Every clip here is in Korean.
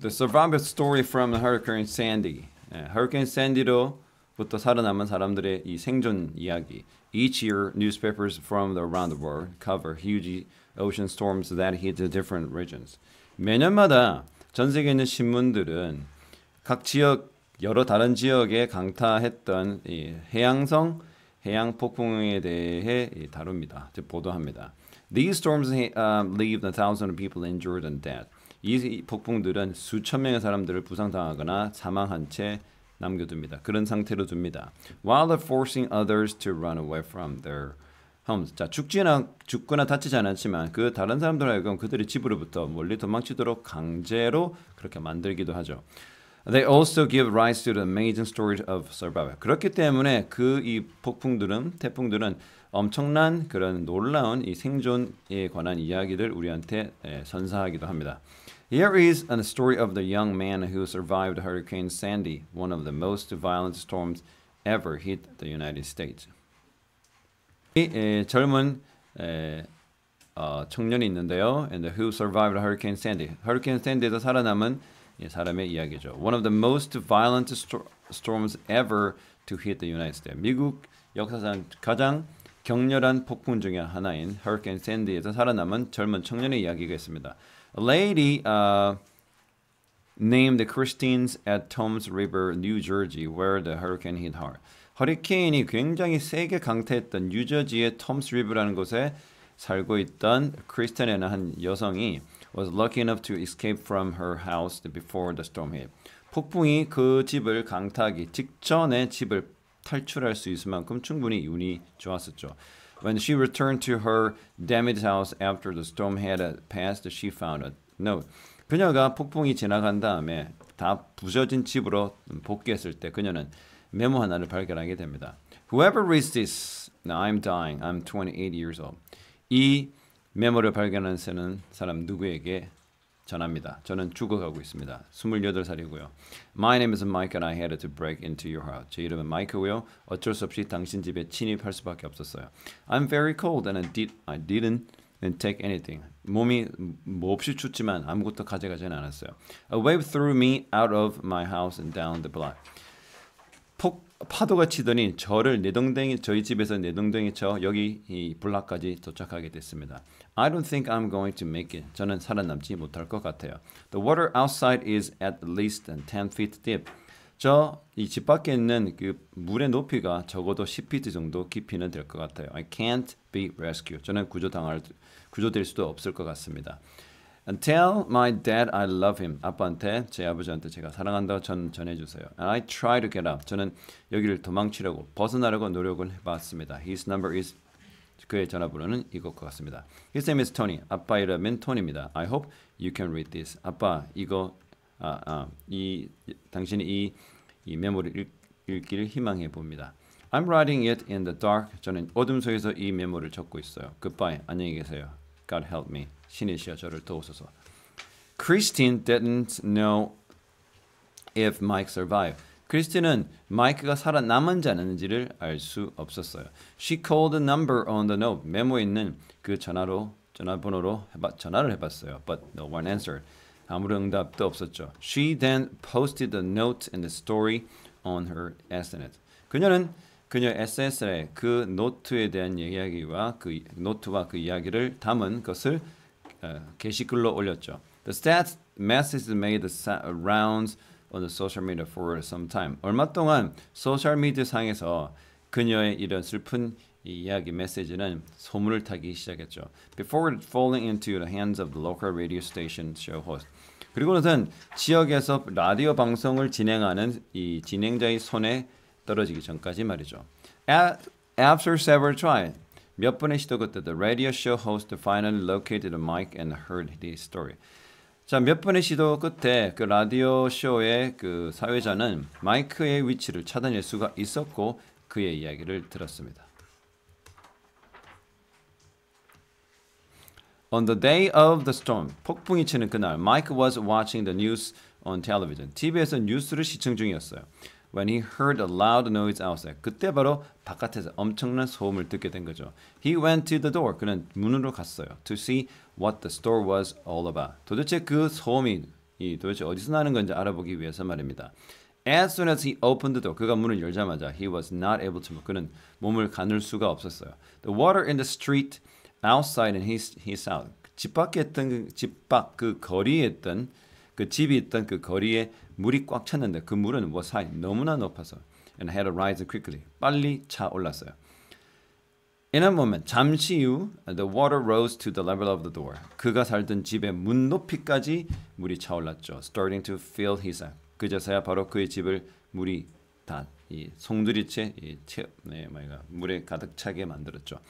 The survival story from Hurricane Sandy. Hurricane Sandy로부터 살아남은 사람들의 이 생존 이야기. Each year, newspapers from around the world cover huge ocean storms that hit different regions. 매년마다 전 세계 있는 신문들은 각 지역 여러 다른 지역에 강타했던 이 해양성 해양 폭풍에 대해 다룹니다. 즉 보도합니다. These storms uh, leave thousands of people injured and dead. 이 폭풍들은 수천 명의 사람들을 부상당하거나 사망한 채 남겨둡니다. 그런 상태로 둡니다. While forcing others to run away from their homes. 자, 죽지나 죽거나 다치지 않았지만 그 다른 사람들 하여금 그들의 집으로부터 멀리 도망치도록 강제로 그렇게 만들기도 하죠. They also give rise to the amazing stories of survival. 그렇기 때문에 그 이 폭풍들은 태풍들은 엄청난 그런 놀라운 이 생존에 관한 이야기들 우리한테 예, 선사하기도 합니다. Here is a story of the young man who survived Hurricane Sandy, one of the most violent storms ever hit the United States. 이 젊은 청년이 있는데요. And who survived Hurricane Sandy? Hurricane Sandy에서 살아남은 사람의 이야기죠. One of the most violent storms ever to hit the United States. 미국 역사상 가장 격렬한 폭풍 중의 하나인 허리케인 샌디에서 살아남은 젊은 청년의 이야기가 있습니다. A lady uh, named Christine's at Tom's River, New Jersey, where the hurricane hit hard. 허리케인이 굉장히 세게 강타했던 뉴저지의 톰스 리브라는 곳에 살고 있던 크리스틴이라는 한 여성이 was lucky enough to escape from her house before the storm hit. 폭풍이 그 집을 강타하기 직전에 집을 탈출할 수 있을 만큼 충분히 운이 좋았었죠. When she returned to her damaged house after the storm had passed, she found a note. 그녀가 폭풍이 지나간 다음에 다 부서진 집으로 복귀했을 때 그녀는 메모 하나를 발견하게 됩니다. Whoever reads this, now I'm dying. I'm 28 years old. 이 메모를 발견한 사람 누구에게 전합니다. 저는 죽어가고 있습니다. 28살이고요. My name is Mike and I had to break into your house. 제 이름은 마이크고요. 어쩔 수 없이 당신 집에 침입할 수밖에 없었어요. I'm very cold and I, did, I didn't and take anything. 몸이 몹시 춥지만 아무것도 가져가지는 않았어요. A wave threw me out of my house and down the block. 폭 파도가 치더니 저를 내동댕이 저희 집에서 내동댕이 쳐 여기 이 블락까지 도착하게 됐습니다. I don't think I'm going to make it. 저는 살아남지 못할 것 같아요. The water outside is at least 10 feet deep. 저 이 집 밖에 있는 그 물의 높이가 적어도 10피트 정도 깊이는 될 것 같아요. I can't be rescued. 저는 구조당할 구조될 수도 없을 것 같습니다. And tell my dad I love him. 아빠한테 제 아버지한테 제가 사랑한다고 전 전해주세요. And I try to get up. 저는 여기를 도망치려고 벗어나려고 노력을 해봤습니다. His number is 그의 전화번호는 이것과 같습니다. His name is Tony. 아빠 이름은 토니입니다. I hope you can read this. 아빠 이거 아, 아, 이 당신이 이, 이 메모를 읽, 읽기를 희망해 봅니다. I'm writing it in the dark. 저는 어둠 속에서 이 메모를 적고 있어요. Goodbye. 안녕히 계세요. God help me. 신이시여 저를 도우소서. Christine didn't know if Mike survived. 크리스틴은 마이크가 살아남은 자는지를 알 수 없었어요. She called the number on the note. 메모에 있는 그 전화로 전화번호로 해봐, 전화를 해봤어요. But no one answered. 아무런 응답도 없었죠. She then posted the note and the story on her SNS. 그녀는 그녀 SNS에 그 노트에 대한 이야기와 그 노트와 그 이야기를 담은 것을 게시글로 올렸죠. The stats message made the rounds. on the social media for some time. 얼마 동안 소셜 미디어 상에서 그녀의 이런 슬픈 이야기 메시지는 소문을 타기 시작했죠. Before falling into the hands of the local radio station show host. 그리고는 지역에서 라디오 방송을 진행하는 이 진행자의 손에 떨어지기 전까지 말이죠. After several tries, 몇 번의 시도 끝에 the radio show host finally located the mic and heard the story. 자, 몇 번의 시도 끝에 그 라디오 쇼의 그 사회자는 마이크의 위치를 차단할 수가 있었고 그의 이야기를 들었습니다. On the day of the storm, 폭풍이 치는 그날, Mike was watching the news on television. TV에서 뉴스를 시청 중이었어요. When he heard a loud noise outside. 그때 바로 바깥에서 엄청난 소음을 듣게 된 거죠. He went to the door. 그는 문으로 갔어요. To see what the store was all about. 도대체 그 소음이 도대체 어디서 나는 건지 알아보기 위해서 말입니다. As soon as he opened the door, 그가 문을 열자마자 he was not able to. 그는 몸을 가눌 수가 없었어요. The water in the street outside and his his out. 집 밖에 있던 집밖그 거리에 있던 그 집이 있던 그 거리에 물이 꽉 찼는데 그 물은 was high 너무나 높아서 and had arisen quickly 빨리 차 올랐어요. In a moment, 잠시 후, the water rose to the level of the door. 그가 살던 집의 문 높이까지 물이 차올랐죠. Starting to fill his eyes. 그제서야 바로 그의 집을 물이 다이 송두리째 이 체, 네, 뭐가 물에 가득 차게 만들었죠.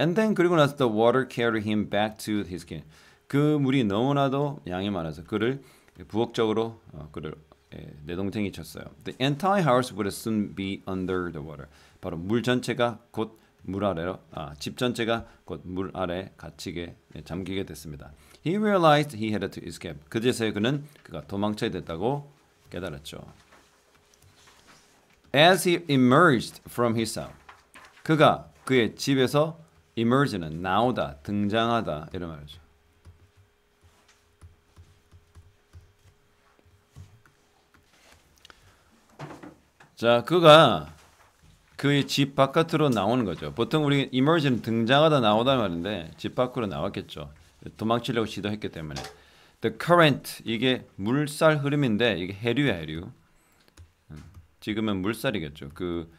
And then 그리고 나서 the water carried him back to his camp. 그 물이 너무나도 양이 많아서 그를 부엌적으로 어, 그를 예, 내동댕이 쳤어요. The entire house would soon be under the water. 바로 물 전체가 곧물 아래로 아, 집 전체가 곧 물 아래 갇히게 예, 잠기게 됐습니다. He realized he had to escape. 그제서야 그는 그가 도망쳐야 됐다고 깨달았죠. As he emerged from his h o u s 그가 그의 집에서 emerge는 나오다, 등장하다 이런 말이죠. 자, 그가 그의 집 바깥으로 나오는 거죠. 보통 우리 이머전 등장하다 나오다 말인데 집 밖으로 나왔겠죠. 도망치려고 시도했기 때문에. The current 이게 물살 흐름인데 이게 해류야 해류. 음, 지금은 물살이겠죠. 그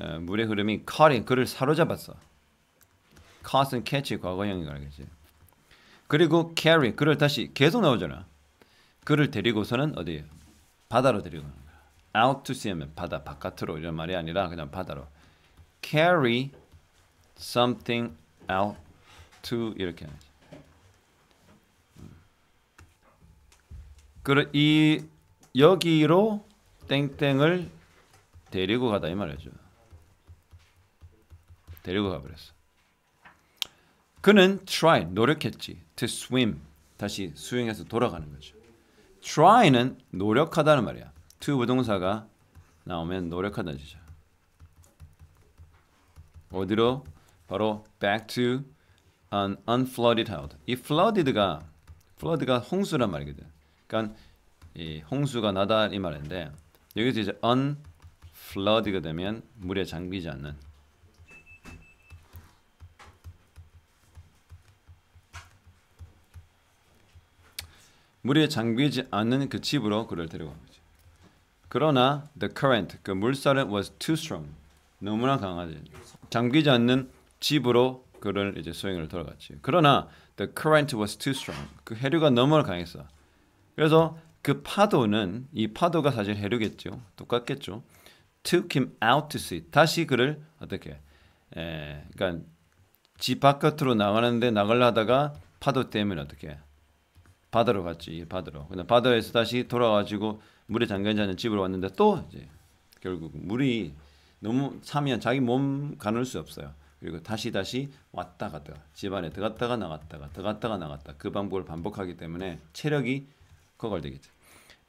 어, 물의 흐름이 caught 그를 사로잡았어. caught은 catch 과거형인 라겠지 그리고 carry 그를 다시 계속 나오잖아. 그를 데리고서는 어디에 바다로 데리고 out to sea 하면 바다 바깥으로 이런 말이 아니라 그냥 바다로 carry something out to 이렇게 하죠. 음. 그러 이 여기로 땡땡을 데리고 가다 이 말이죠. 데리고 가버렸어. 그는 try 노력했지 to swim 다시 수영해서 돌아가는 거죠. try는 노력하다는 말이야. 투 부동사가 나오면 노력하다 주죠. 어디로? 바로 back to an unflooded house. 이 flooded가 flood가 홍수란 말이거든. 그러니까 이 홍수가 나다 이 말인데 여기서 이제 unflood가 되면 물에 잠기지 않는 물에 잠기지 않는 그 집으로 그를 데려갑니다. 그러나 the current 그 물살은 was too strong 너무나 강하지 잠기지 않는 집으로 그를 이제 수행을 돌아갔지. 그러나 the current was too strong 그 해류가 너무 강했어. 그래서 그 파도는 이 파도가 사실 해류겠죠. 똑같겠죠. took him out to sea 다시 그를 어떻게 에, 그러니까 집 바깥으로 나가는데 나가려다가 파도 때문에 어떻게 바다로 갔지 바다로. 근데 바다에서 다시 돌아가지고 물에 잠겨 자는 집으로 왔는데 또 이제 결국 물이 너무 차면 자기 몸 가눌 수 없어요. 그리고 다시 다시 왔다 갔다 집 안에 들어갔다가 나갔다가 들어갔다가 나갔다 그 반복을 반복하기 때문에 체력이 고갈되겠죠.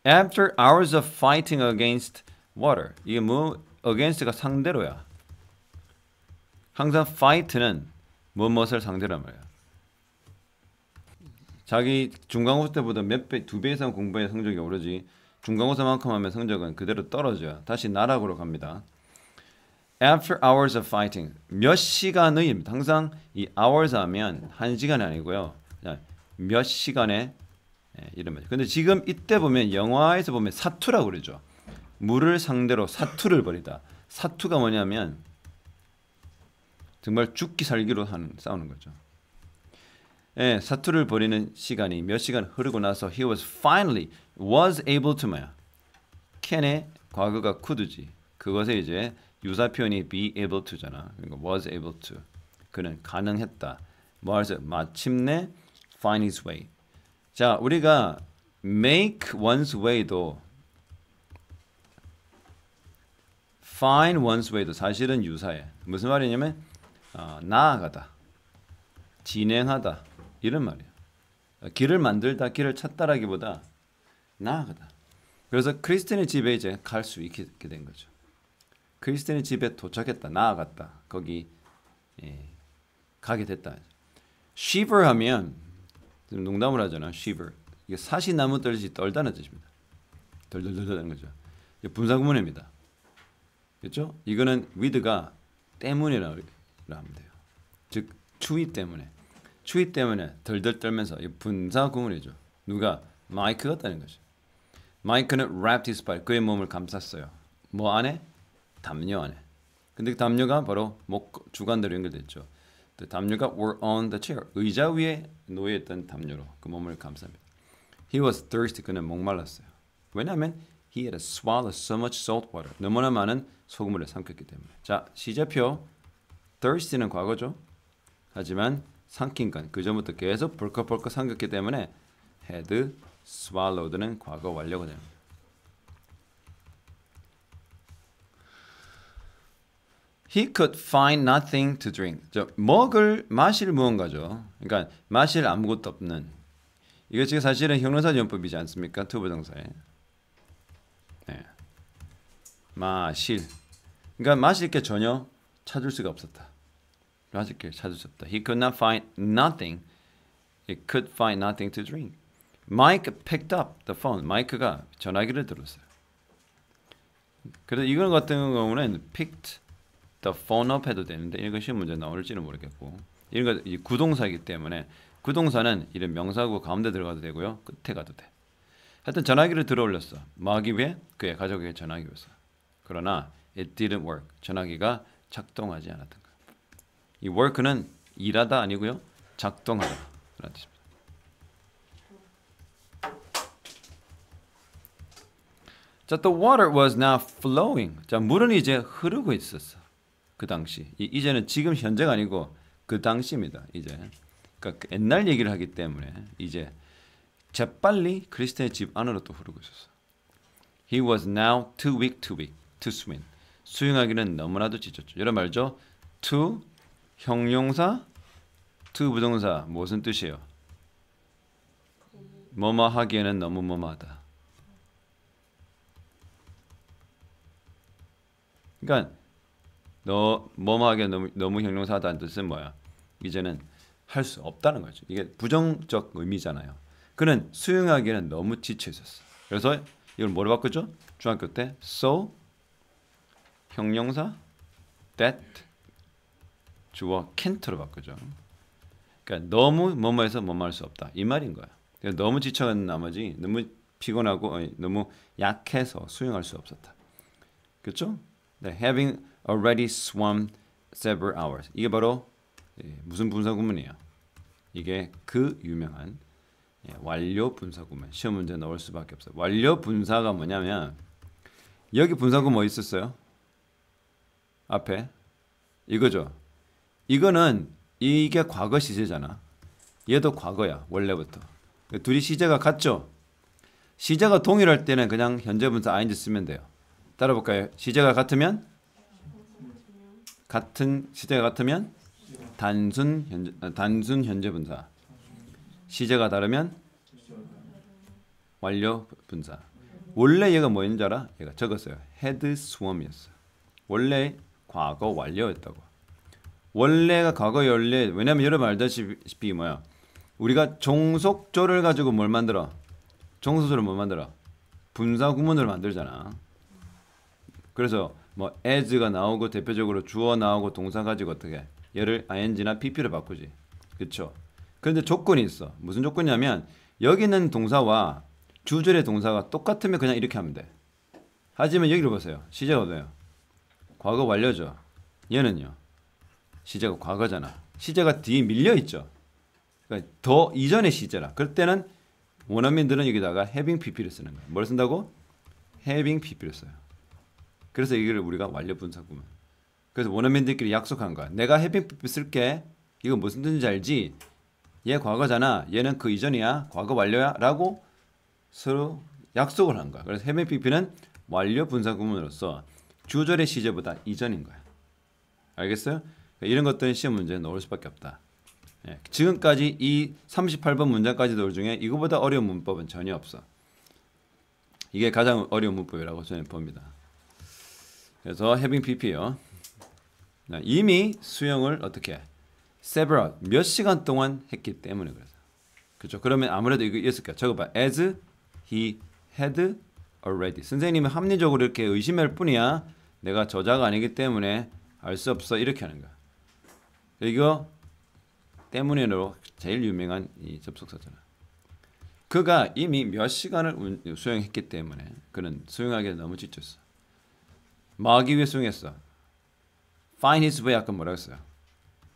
After hours of fighting against water 이게 뭐 against가 상대로야. 항상 fight는 뭐 무엇을 상대란 말이야. 자기 중간고 때보다 몇 배, 두 배 이상 공부해 성적이 오르지. 중간고사만큼 하면 성적은 그대로 떨어져요. 다시 나락으로 갑니다. After hours of fighting 몇 시간의 항상 이 hours 하면 한 시간이 아니고요. 몇 시간에 예, 이런 말이죠. 근데 지금 이때 보면 영화에서 보면 사투라고 그러죠. 물을 상대로 사투를 벌이다. 사투가 뭐냐면 정말 죽기 살기로 하는 싸우는 거죠. 예, 사투를 벌이는 시간이 몇 시간 흐르고 나서 he was finally was able to 뭐야? can의 과거가 could지. 그것에 이제 유사 표현이 be able to잖아. 그러니까 was able to. 그는 가능했다. 뭐할수 마침내 find his way. 자, 우리가 make one's way도 find one's way도 사실은 유사해. 무슨 말이냐면 어, 나아가다, 진행하다, 이런 말이에요. 길을 만들다 길을 찾다라기보다 나아가다. 그래서 크리스틴의 집에 이제 갈 수 있게 된 거죠. 크리스틴의 집에 도착했다. 나아갔다. 거기 예, 가게 됐다. shiver 하면 지금 농담을 하잖아. shiver. 이게 사시나무 떨듯이 떨다는 뜻입니다. 덜덜덜덜하는 거죠. 이게 분사구문입니다. 그렇죠? 이거는 with가 때문이라고 하면 돼요. 즉 추위 때문에. 추위 때문에 덜덜 떨면서 분사 구문이죠. 누가 마이크가 다는 거죠. 마이크는 w r a p p 그의 몸을 감쌌어요. 뭐 안에? 담요 안에. 근데 그 담요가 바로 목 주관대로 연결됐죠. t 그 담요가 were on the chair, 의자 위에 놓여 있던 담요로 그 몸을 감쌉니다. He was thirsty, 그는 목말랐어요. 왜냐하면 he had swallowed so much salt water, 너무나 많은 소금물을 삼켰기 때문에. 자, 시제표, thirsty는 과거죠. 하지만 삼킨건 그 전부터 계속 벌컥벌컥 삼켰기 때문에 had swallowed는 과거 완료가 됩니다. He could find nothing to drink. 저 먹을 마실 무언가죠. 그러니까 마실 아무것도 없는. 이거 지금 사실은 형용사 연법이지 않습니까? 투부정사에. 네. 마실. 그러니까 마실 게 전혀 찾을 수가 없었다. 라즈케 찾을 수 없다. He could not find nothing. He could find nothing to drink. Mike picked up the phone. 마이크가 전화기를 들었어요. 그래서 이건 같은 경우는 picked the phone up 해도 되는데 이것이 문제 나올지는 모르겠고 이런 거 구동사이기 때문에 구동사는 이런 명사구 가운데 들어가도 되고요. 끝에 가도 돼. 하여튼 전화기를 들어 올렸어. 마기 위해 그의 가족에게 전화기였어. 그러나 it didn't work. 전화기가 작동하지 않았던 이 work는 일하다 아니고요. 작동하다. 라는 뜻입니다. 자, the water was now flowing. 자, 물은 이제 흐르고 있었어. 그 당시. 이, 이제는 지금 현재가 아니고 그 당시입니다. 이제. 그러니까 그 옛날 얘기를 하기 때문에 이제 재빨리 크리스틴의 집 안으로 또 흐르고 있었어. He was now too weak to be to swim. 수영하기는 너무나도 지쳤죠. 여러분 알죠? Too 형용사 to 부정사 무슨 뜻이에요? 뭐뭐 하기에는 너무 뭐뭐하다. 그러니까 너 뭐뭐 하기에 너무 너무 형용사다는 뜻은 뭐야? 이제는 할 수 없다는 거죠. 이게 부정적 의미잖아요. 그는 수용하기에는 너무 지쳐 있었어. 그래서 이걸 뭐로 바꾸죠? 중학교 때 so 형용사 that 주와 켄트로 바꾸죠. 그러니까 너무 뭐뭐해서 뭐뭐할 수 없다 이 말인 거야. 그러니까 너무 지쳐간 나머지 너무 피곤하고 아니, 너무 약해서 수용할 수 없었다. 그렇죠? 네, having already swum several hours. 이게 바로 예, 무슨 분사 구문이에요? 이게 그 유명한 예, 완료 분사 구문. 시험 문제 넣을 수밖에 없어 완료 분사가 뭐냐면 여기 분사구 뭐 있었어요? 앞에 이거죠. 이거는 이게 과거 시제잖아. 얘도 과거야 원래부터. 둘이 시제가 같죠. 시제가 동일할 때는 그냥 현재 분사 ing 쓰면 돼요. 따라볼까요? 시제가 같으면 같은 시제가 같으면 단순 현재 아, 단순 현재 분사. 시제가 다르면 완료 분사. 원래 얘가 뭐였는지 알아? 얘가 적었어요. 헤드 스웜이었어. 원래 과거 완료였다고. 원래가 과거 연례 왜냐면 여러분 알다시피 뭐야 우리가 종속조를 가지고 뭘 만들어 종속조를 뭘 뭐 만들어 분사 구문으로 만들잖아 그래서 뭐 as가 나오고 대표적으로 주어 나오고 동사 가지고 어떻게 얘를 ing나 pp로 바꾸지 그쵸 그런데 조건이 있어 무슨 조건이냐면 여기 있는 동사와 주절의 동사가 똑같으면 그냥 이렇게 하면 돼 하지만 여기를 보세요 시제가 돼요 과거 완료죠 얘는요 시제가 과거잖아. 시제가 뒤에 밀려 있죠. 그러니까 더 이전의 시제라. 그럴 때는 원어민들은 여기다가 having pp를 쓰는 거야. 뭘 쓴다고? having pp를 써요. 그래서 이거를 우리가 완료 분사구문. 그래서 원어민들끼리 약속한 거야. 내가 having pp 쓸게. 이거 무슨 뜻인지 알지? 얘 과거잖아. 얘는 그 이전이야. 과거 완료야라고 서로 약속을 한 거야. 그래서 having pp는 완료 분사구문으로서 주절의 시제보다 이전인 거야. 알겠어요? 그러니까 이런 것들은 시험 문제에 넣을 수밖에 없다. 예, 지금까지 이 38번 문장까지 넣을 중에 이거보다 어려운 문법은 전혀 없어. 이게 가장 어려운 문법이라고 저는 봅니다. 그래서 having pp요. 네, 이미 수영을 어떻게 several 몇 시간 동안 했기 때문에 그래서 그렇죠. 그러면 아무래도 이거 있을까? 적어봐. as he had already. 선생님이 합리적으로 이렇게 의심할 뿐이야. 내가 저자가 아니기 때문에 알 수 없어 이렇게 하는 거 이거 때문에로 제일 유명한 이 접속사잖아. 그가 이미 몇 시간을 수행했기 때문에 그는 수행하기에 너무 지쳤어. 마귀 뭐 위해 수행했어. Find his way 아까 뭐라고 했어요?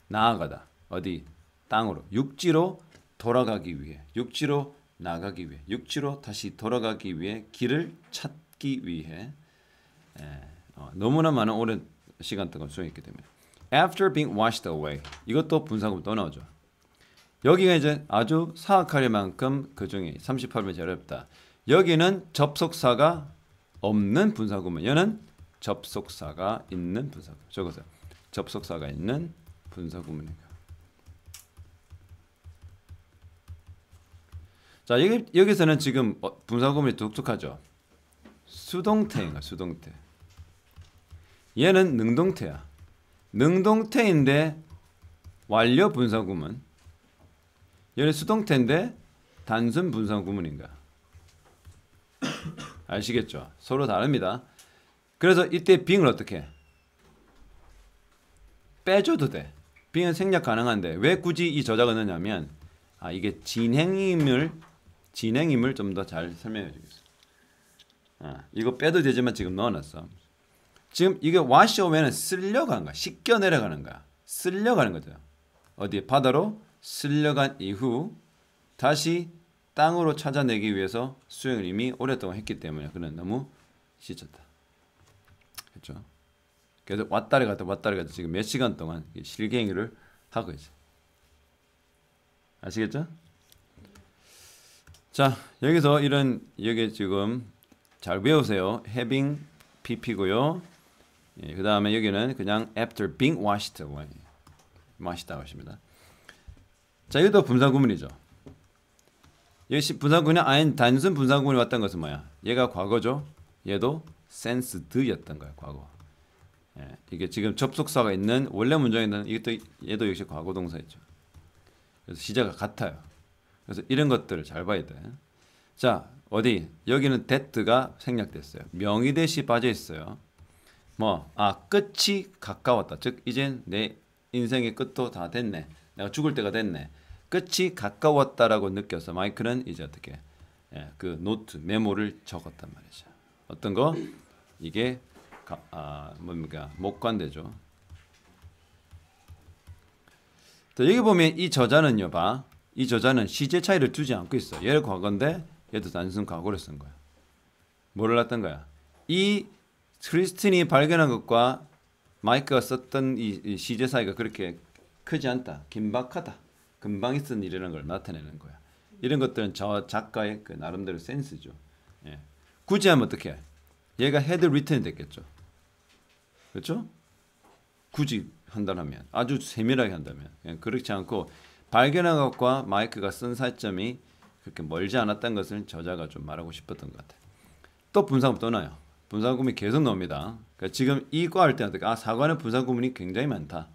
나아가다. 어디? 땅으로. 육지로 돌아가기 위해. 육지로 나가기 위해. 육지로 다시 돌아가기 위해 길을 찾기 위해 에, 어, 너무나 많은 오랜 시간 동안 수행했기 때문에 after being washed away. 이것도 분사구문 또 나오죠. 여기가 이제 아주 사악할 만큼 그중에 38번이 제일 어렵다. 여기는 접속사가 없는 분사구문. 얘는 접속사가 있는 분사구 적어서 접속사가 있는 분사구문입니다. 자 여기, 여기서는 지금 어, 분사구문이 독특하죠. 수동태인가 수동태. 얘는 능동태야. 능동태인데 완료 분사 구문. 얘는 수동태인데 단순 분사 구문인가. 아시겠죠? 서로 다릅니다. 그래서 이때 빙을 어떻게 빼줘도 돼. 빙은 생략 가능한데 왜 굳이 이 저작을 넣냐면 아 이게 진행임을 진행임을 좀 더 잘 설명해 주겠습니다. 아, 이거 빼도 되지만 지금 넣어놨어. 지금 이게 와시오면은 쓸려가는 거야. 씻겨 내려가는 거야. 쓸려가는 거죠. 어디 바다로 쓸려간 이후 다시 땅으로 찾아내기 위해서 수행을 이미 오랫동안 했기 때문에 그는 너무 지쳤다. 그렇죠? 계속 왔다리 갔다 왔다리 갔다 지금 몇 시간 동안 실갱이를 하고 있어. 아시겠죠? 자 여기서 이런 여기 지금 잘 배우세요. having pp고요. 예, 그 다음에 여기는 그냥 after being washed away. w a s h e 니다 자, 이것도 분사구문이죠. 역시 분사구문이 아닌 단순 분사구문이 왔던 것은 뭐야? 얘가 과거죠. 얘도 sensed였던 거야, 과거. 예, 이게 지금 접속사가 있는 원래 문장에는 이것도 얘도 역시 과거 동사였죠. 그래서 시제가 같아요. 그래서 이런 것들을 잘 봐야 돼. 자, 어디? 여기는 t h 가 생략됐어요. 명의 대시 빠져 있어요. 뭐아 끝이 가까웠다. 즉 이젠 내 인생의 끝도 다 됐네. 내가 죽을 때가 됐네. 끝이 가까웠다라고 느껴서 마이크는 이제 어떻게 예, 그 노트 메모를 적었단 말이죠. 어떤 거 이게 가, 아, 뭡니까 목관대죠. 자, 여기 보면 이 저자는요, 봐. 이 저자는 시제 차이를 두지 않고 있어. 얘를 과거인데 얘도 단순 과거를 쓴 거야. 뭐를 났던 거야? 이 크리스틴이 발견한 것과 마이크가 썼던 이, 이 시제 사이가 그렇게 크지 않다. 긴박하다. 금방 있던 일이라는 걸 나타내는 거야. 이런 것들은 저 작가의 그 나름대로 센스죠. 예. 굳이 하면 어떻게? 얘가 헤드 리턴이 됐겠죠. 그렇죠? 굳이 한다면 아주 세밀하게 한다면 예, 그렇지 않고 발견한 것과 마이크가 쓴 사점이 그렇게 멀지 않았다는 것을 저자가 좀 말하고 싶었던 것 같아요. 또 분석 떠나요. 분산 구문이 계속 나옵니다. 그러니까 지금 이과 할 때는 아 사관의 분산 구문이 굉장히 많다.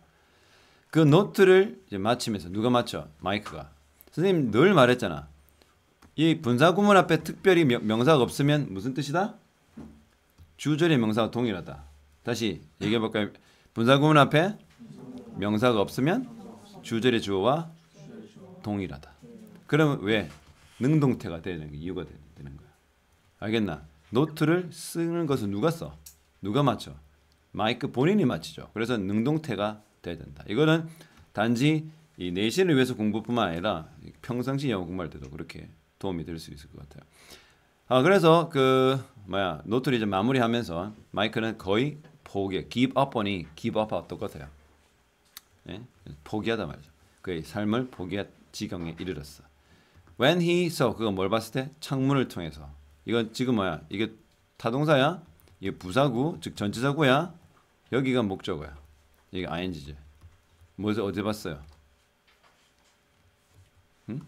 그 노트를 이제 마치면서 누가 맞죠? 마이크가. 선생님 늘 말했잖아. 이 분사 구문 앞에 특별히 명사가 없으면 무슨 뜻이다? 주절의 명사와 동일하다. 다시 얘기해 볼까요? 분사 구문 앞에 명사가 없으면 주절의 주어와 동일하다. 그러면 왜 능동태가 되는 이유가 되는 거야? 알겠나? 노트를 쓰는 것은 누가 써? 누가 맞춰? 마이크 본인이 맞추죠 그래서 능동태가 돼야 된다. 이거는 단지 이 내신을 위해서 공부뿐만 아니라 평상시 영어 공부할 때도 그렇게 도움이 될 수 있을 것 같아요. 아 그래서 그 뭐야 노트를 이제 마무리하면서 마이크는 거의 포기, give up o n give up하고 똑같아요. 예? 포기하다 말이죠. 그의 삶을 포기한 지경에 이르렀어. When he saw 그거 뭘 봤을 때 창문을 통해서 이건 지금 뭐야? 이게 타동사야? 이게 부사구, 즉 전치사구야? 여기가 목적어야. 이게 ing지. 뭐지 어제 봤어요? 응?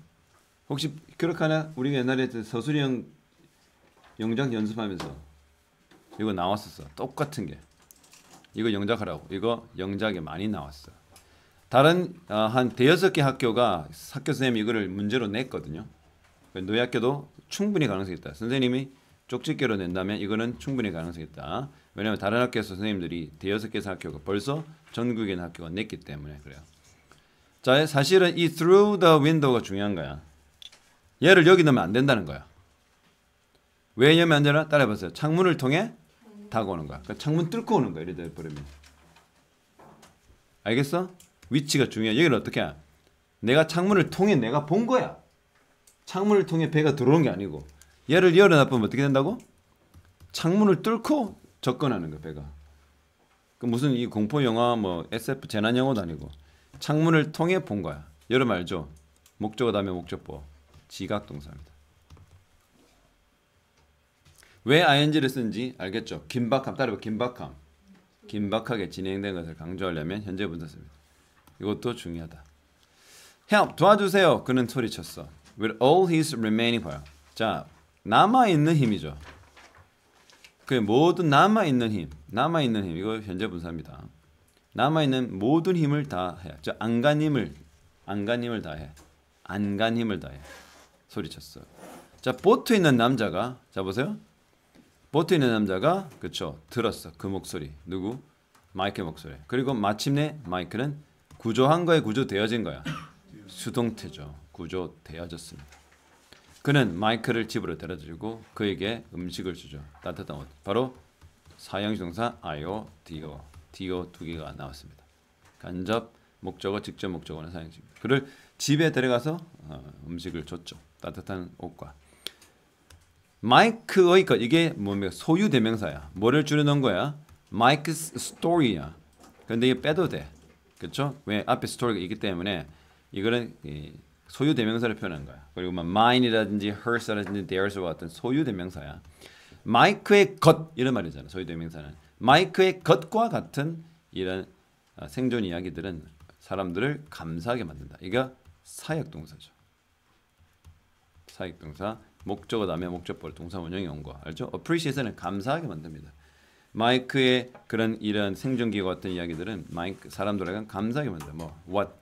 혹시 기억하나? 우리 옛날에 서술이 형 영작 연습하면서 이거 나왔었어. 똑같은 게. 이거 영작하라고. 이거 영작에 많이 나왔어. 다른 어, 한 대여섯 개 학교가 학교 선생님이 이거를 문제로 냈거든요. 노약계도 충분히 가능성이 있다. 선생님이 쪽집게로 낸다면 이거는 충분히 가능성이 있다. 왜냐하면 다른 학교에서 선생님들이 대여섯 개 학교가 벌써 전국에 있는 학교가 냈기 때문에 그래요. 자, 사실은 이 through the window가 중요한 거야. 얘를 여기 넣으면 안 된다는 거야. 왜 넣으면 안 되나? 따라해보세요. 창문을 통해 다가오는 거야. 그러니까 창문 뚫고 오는 거야. 이렇게 버리면. 알겠어? 위치가 중요해. 여기를 어떻게 해? 내가 창문을 통해 내가 본 거야. 창문을 통해 배가 들어오는 게 아니고 얘를 열어놔보면 어떻게 된다고? 창문을 뚫고 접근하는 거 배가. 그 무슨 이 공포 영화 뭐 SF 재난 영화도 아니고 창문을 통해 본 거야. 여러분 알죠? 목적어 다음에 목적보 지각 동사입니다. 왜 ing를 쓴지 알겠죠? 긴박함 따라해 긴박함. 긴박하게 진행된 것을 강조하려면 현재 분사 씁니다. 이것도 중요하다. help 도와주세요. 그는 소리쳤어. with all his remaining power. 자, 남아 있는 힘이죠. 그 모든 남아 있는 힘, 남아 있는 힘 이거 현재 분사입니다. 남아 있는 모든 힘을 다 해. 저 안간힘을 안간힘을 다 해. 안간힘을 다 해. 소리쳤어. 자, 보트 있는 남자가 자 보세요. 보트 있는 남자가 그쵸 들었어 그 목소리 누구 마이클 목소리 그리고 마침내 마이클은 구조한 거에 구조되어진 거야 수동태죠 구조되어졌습니다. 그는 마이크를 집으로 데려들고 그에게 음식을 주죠. 따뜻한 옷. 바로 사형동사 IO, DO, DO 두 개가 나왔습니다. 간접, 목적어, 직접 목적어는 사형식입니다. 그를 집에 데려가서 어, 음식을 줬죠. 따뜻한 옷과 마이크의 것 이게 뭡니까 소유 대명사야. 뭐를 줄여넣 거야? 마이크's story야. 데 이게 빼도 돼. 그렇죠? 왜 앞에 스토리가 있기 때문에 이거는 이, 소유 대명사를 표현한 거야. 그리고 막 mine이라든지 hers라든지 theirs와 같은 소유 대명사야. 마이크의 것 이런 말이잖아. 소유 대명사는 마이크의 것과 같은 이런 아, 생존 이야기들은 사람들을 감사하게 만든다. 이게 사역 동사죠. 사역 동사 목적어 다음에 목적어 동사 원형이 온 거. 알죠? appreciate는 감사하게 만듭니다. 마이크의 그런 이런 생존기 같은 이야기들은 마이크 사람들에게 감사하게 만든다. 뭐 what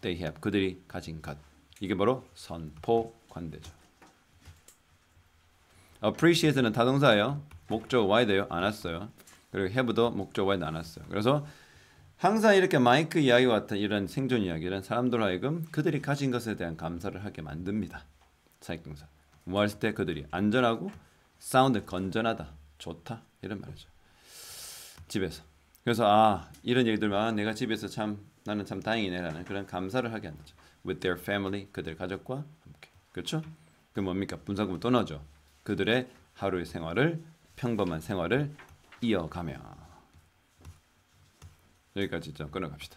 they have 그들이 가진 것 이게 바로 선포 관대죠. appreciate는 다동사예요. 목적 w h 돼요안 왔어요. 그리고 have도 목적 w h 안 왔어요. 그래서 항상 이렇게 마이크 이야기와 같은 이런 생존 이야기는 사람들 하여금 그들이 가진 것에 대한 감사를 하게 만듭니다. 사익동사. 뭐했때 그들이 안전하고 사운드 건전하다. 좋다. 이런 말이죠. 집에서. 그래서 아 이런 얘기들만 내가 집에서 참 나는 참 다행이네라는 그런 감사를 하게 하는 거죠. With their family, 그들 가족과 함께. 그렇죠? 그 뭡니까? 분사구문 또 나오죠. 그들의 하루의 생활을 평범한 생활을 이어가며 여기까지 좀 끊어갑시다.